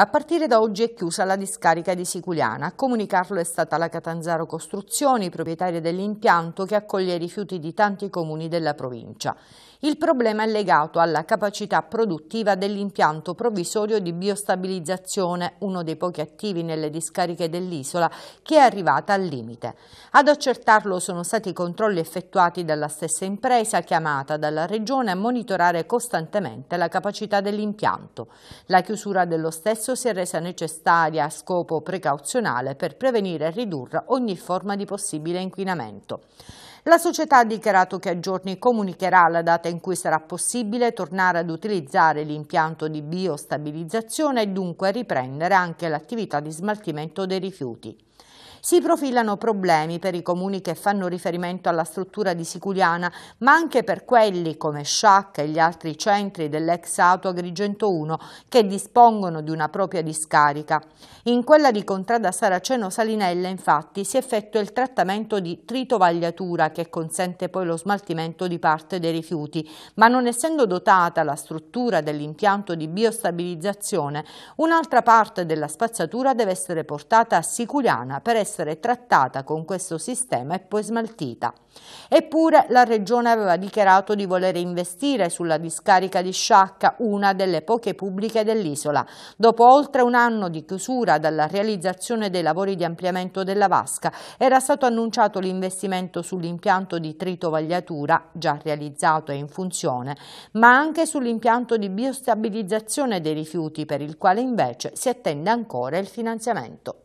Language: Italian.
A partire da oggi è chiusa la discarica di Siculiana. A comunicarlo è stata la Catanzaro Costruzioni, proprietaria dell'impianto che accoglie i rifiuti di tanti comuni della provincia. Il problema è legato alla capacità produttiva dell'impianto provvisorio di biostabilizzazione, uno dei pochi attivi nelle discariche dell'isola, che è arrivata al limite. Ad accertarlo sono stati i controlli effettuati dalla stessa impresa chiamata dalla Regione a monitorare costantemente la capacità dell'impianto. La chiusura dello stesso scorso si è resa necessaria a scopo precauzionale per prevenire e ridurre ogni forma di possibile inquinamento. La società ha dichiarato che a giorni comunicherà la data in cui sarà possibile tornare ad utilizzare l'impianto di biostabilizzazione e dunque riprendere anche l'attività di smaltimento dei rifiuti. Si profilano problemi per i comuni che fanno riferimento alla struttura di Siculiana, ma anche per quelli come Sciacca e gli altri centri dell'ex auto Agrigento 1 che dispongono di una propria discarica. In quella di Contrada Saraceno Salinella, infatti, si effettua il trattamento di tritovagliatura che consente poi lo smaltimento di parte dei rifiuti, ma non essendo dotata la struttura dell'impianto di biostabilizzazione, un'altra parte della spazzatura deve essere portata a Siculiana per essere essere trattata con questo sistema e poi smaltita. Eppure la Regione aveva dichiarato di voler investire sulla discarica di Sciacca, una delle poche pubbliche dell'isola, dopo oltre un anno di chiusura dalla realizzazione dei lavori di ampliamento della vasca, era stato annunciato l'investimento sull'impianto di tritovagliatura, già realizzato e in funzione, ma anche sull'impianto di biostabilizzazione dei rifiuti, per il quale invece si attende ancora il finanziamento.